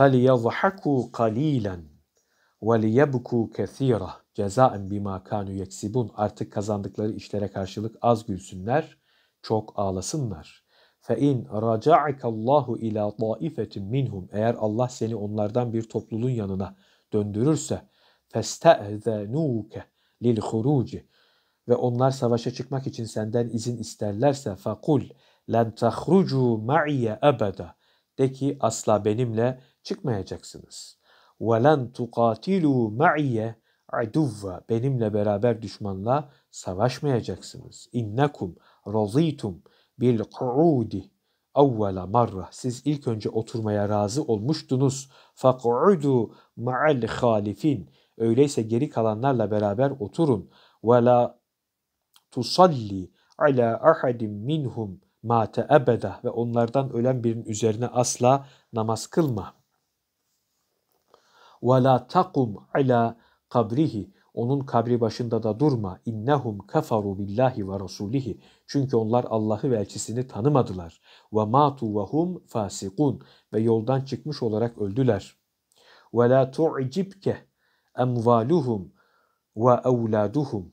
فَلْيَضْحَكُوا قَلِيلًا وَلْيَبْكُوا كَثِيرًا cezaen bima kanu yeksibun. Artık kazandıkları işlere karşılık az gülsünler, çok ağlasınlar. Fe in raca'aka Allahu ila taifetin minhum. Eğer Allah seni onlardan bir topluluğun yanına döndürürse feste'zenuke lil huruci ve onlar savaşa çıkmak için senden izin isterlerse fakul len tahrucu ma'iye ebeda de ki asla benimle çıkmayacaksınız. وَلَنْ تُقَاتِلُوا مَعِيَ عَدُوَّ Benimle beraber düşmanla savaşmayacaksınız. اِنَّكُمْ رَضِيْتُمْ بِالْقُعُودِ اَوَّلَ marra. Siz ilk önce oturmaya razı olmuştunuz. فَقُعُدُوا مَعَ الْخَالِفِينَ Öyleyse geri kalanlarla beraber oturun. وَلَا تُصَلِّ عَلَى أَحَدٍ مِنْهُمْ مَاتَ أَبَدًا Ve onlardan ölen birinin üzerine asla namaz kılma ve la takum ala kabrihi onun kabri başında da durma. İnnehum kafaru billahi ve rasulihi. Çünkü onlar Allah'ı ve elçisini tanımadılar. Ve matu ve hum fasikun ve yoldan çıkmış olarak öldüler. Ve la tu'cibke emvaluhum ve evladuhum.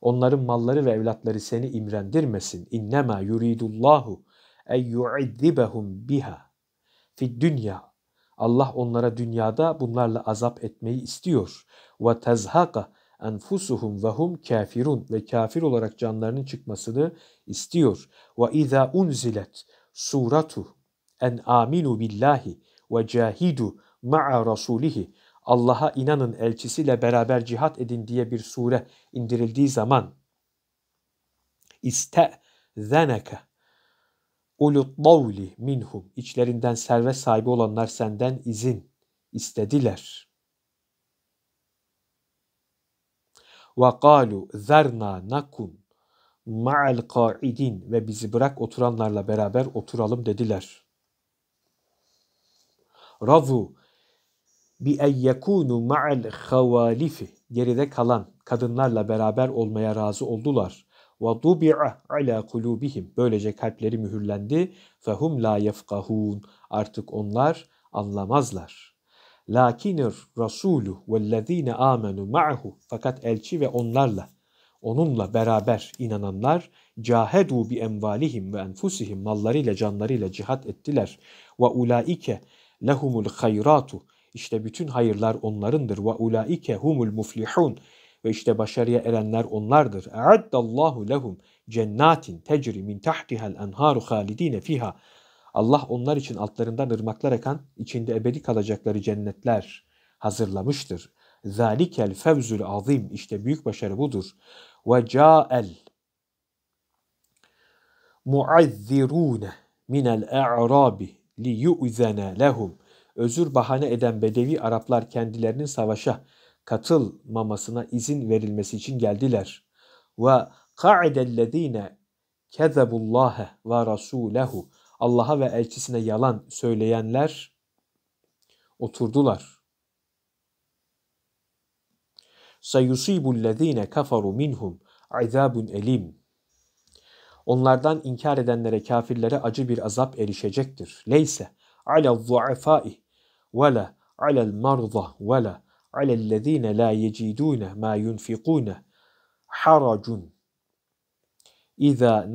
Onların malları ve evlatları seni imrendirmesin. İnne İnnema yuridullahu en yu'izzibahum biha fi dünya Allah onlara dünyada bunlarla azap etmeyi istiyor. Ve tezhaka enfusuhum ve hum kafirun ve kafir olarak canlarının çıkmasını istiyor. Ve iza unzilet suratu en aminu billahi ve cahidu ma'a rasulihi Allah'a inanın elçisiyle beraber cihat edin diye bir sure indirildiği zaman iste zeneke Ulut davli minhum. içlerinden serve sahibi olanlar senden izin istediler. Ve kalu zerna nakun ma'al qaidin ve bizi bırak oturanlarla beraber oturalım dediler. Razu bi en yekunu ma'al havalifi geride kalan kadınlarla beraber olmaya razı oldular ve dubi'a ala kulubihim. Böylece kalpleri mühürlendi. Fehum la yefkahun. Artık onlar anlamazlar. Lakinir rasulu vellezine amenu ma'hu. Fakat elçi ve onlarla onunla beraber inananlar cahedu bi emvalihim ve enfusihim mallarıyla canlarıyla cihat ettiler. Ve ulaike lehumul hayratu. İşte bütün hayırlar onlarındır. Ve ulaike humul muflihun. Ve işte başarıya erenler onlardır. E'addallahu lehum cennatin tecri min tahtihel enharu halidine fiha. Allah onlar için altlarından ırmaklar akan, içinde ebedi kalacakları cennetler hazırlamıştır. Zalikel fevzül azim. işte büyük başarı budur. Ve ca'el muazzirune minel e'rabi li yu'zene lehum. Özür bahane eden bedevi Araplar kendilerinin savaşa katılmamasına izin verilmesi için geldiler. Ve kaidellezine kezebullâhe ve rasûlehu Allah'a ve elçisine yalan söyleyenler oturdular. Sayusibullezine kafaru minhum azabun elim. Onlardan inkar edenlere kafirlere acı bir azap erişecektir. Leyse alel zuafai ve la alel marza ve la عَلَى la لَا ma مَا يُنْفِقُونَ حَرَجٌ اِذَا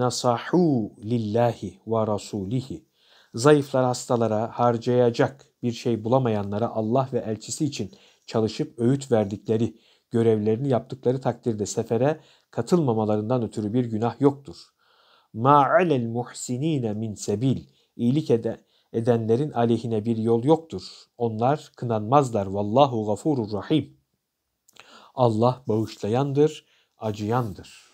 Lillahi ve rasulihi. Zayıflar hastalara harcayacak bir şey bulamayanlara Allah ve elçisi için çalışıp öğüt verdikleri, görevlerini yaptıkları takdirde sefere katılmamalarından ötürü bir günah yoktur. Ma عَلَى الْمُحْسِن۪ينَ min sebil. İyilik eden, edenlerin aleyhine bir yol yoktur. Onlar kınanmazlar. Vallahu gafurur rahim. Allah bağışlayandır, acıyandır.''